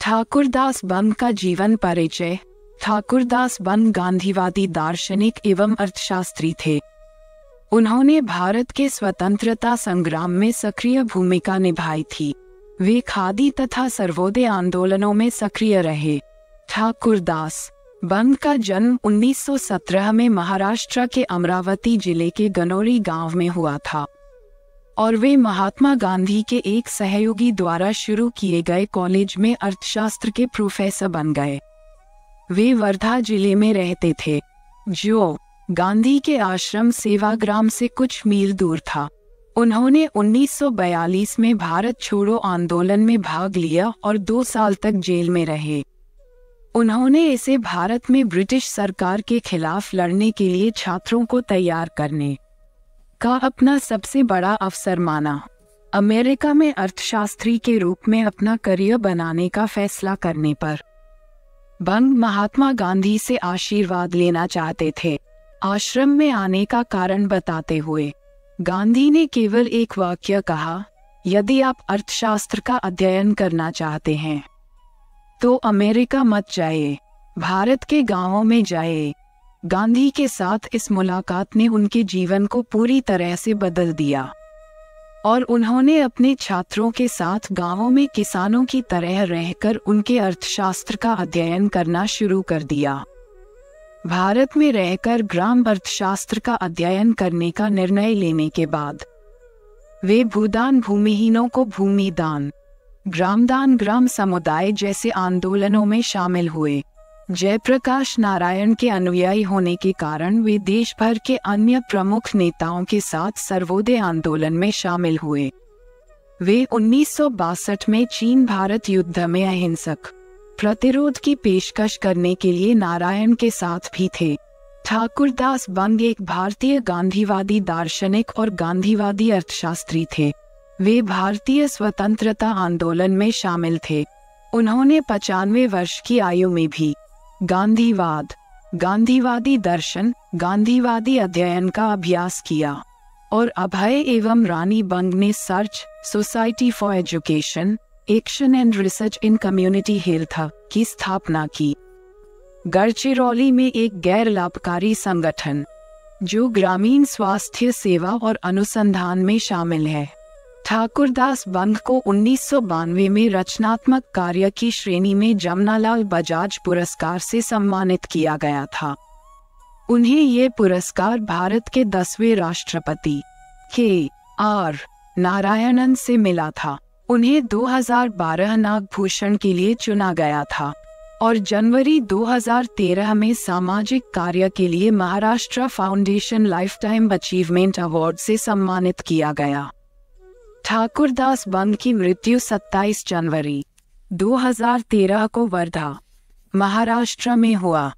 ठाकुरदास बम का जीवन परिचय ठाकुरदास बम गांधीवादी दार्शनिक एवं अर्थशास्त्री थे उन्होंने भारत के स्वतंत्रता संग्राम में सक्रिय भूमिका निभाई थी वे खादी तथा सर्वोदय आंदोलनों में सक्रिय रहे ठाकुरदास बम का जन्म 1917 में महाराष्ट्र के अमरावती जिले के गनौरी गांव में हुआ था और वे महात्मा गांधी के एक सहयोगी द्वारा शुरू किए गए कॉलेज में अर्थशास्त्र के प्रोफेसर बन गए वे वर्धा जिले में रहते थे जो गांधी के आश्रम सेवाग्राम से कुछ मील दूर था उन्होंने 1942 में भारत छोड़ो आंदोलन में भाग लिया और दो साल तक जेल में रहे उन्होंने इसे भारत में ब्रिटिश सरकार के खिलाफ लड़ने के लिए छात्रों को तैयार करने का अपना सबसे बड़ा अवसर माना अमेरिका में अर्थशास्त्री के रूप में अपना करियर बनाने का फैसला करने पर बंग महात्मा गांधी से आशीर्वाद लेना चाहते थे आश्रम में आने का कारण बताते हुए गांधी ने केवल एक वाक्य कहा यदि आप अर्थशास्त्र का अध्ययन करना चाहते हैं तो अमेरिका मत जाए भारत के गांवों में जाए गांधी के साथ इस मुलाकात ने उनके जीवन को पूरी तरह से बदल दिया और उन्होंने अपने छात्रों के साथ गांवों में किसानों की तरह रहकर उनके अर्थशास्त्र का अध्ययन करना शुरू कर दिया भारत में रहकर ग्राम अर्थशास्त्र का अध्ययन करने का निर्णय लेने के बाद वे भूदान भूमिहीनों को भूमिदान ग्रामदान ग्राम समुदाय जैसे आंदोलनों में शामिल हुए जयप्रकाश नारायण के अनुयायी होने के कारण वे देश भर के अन्य प्रमुख नेताओं के साथ सर्वोदय आंदोलन में शामिल हुए वे उन्नीस में चीन भारत युद्ध में अहिंसक प्रतिरोध की पेशकश करने के लिए नारायण के साथ भी थे ठाकुरदास बंग एक भारतीय गांधीवादी दार्शनिक और गांधीवादी अर्थशास्त्री थे वे भारतीय स्वतंत्रता आंदोलन में शामिल थे उन्होंने पचानवे वर्ष की आयु में भी गांधीवाद गांधीवादी दर्शन गांधीवादी अध्ययन का अभ्यास किया और अभय एवं रानी बंग ने search society for education action and research in community health की स्थापना की गढ़चिरौली में एक गैर लाभकारी संगठन जो ग्रामीण स्वास्थ्य सेवा और अनुसंधान में शामिल है ठाकुरदास बंध को उन्नीस में रचनात्मक कार्य की श्रेणी में जमनालाल बजाज पुरस्कार से सम्मानित किया गया था उन्हें ये पुरस्कार भारत के दसवें राष्ट्रपति के आर नारायणन से मिला था उन्हें 2012 नागभूषण के लिए चुना गया था और जनवरी 2013 में सामाजिक कार्य के लिए Maharashtra foundation lifetime achievement award से सम्मानित किया गया ठाकुरदास बम की मृत्यु 27 जनवरी 2013 को वर्धा महाराष्ट्र में हुआ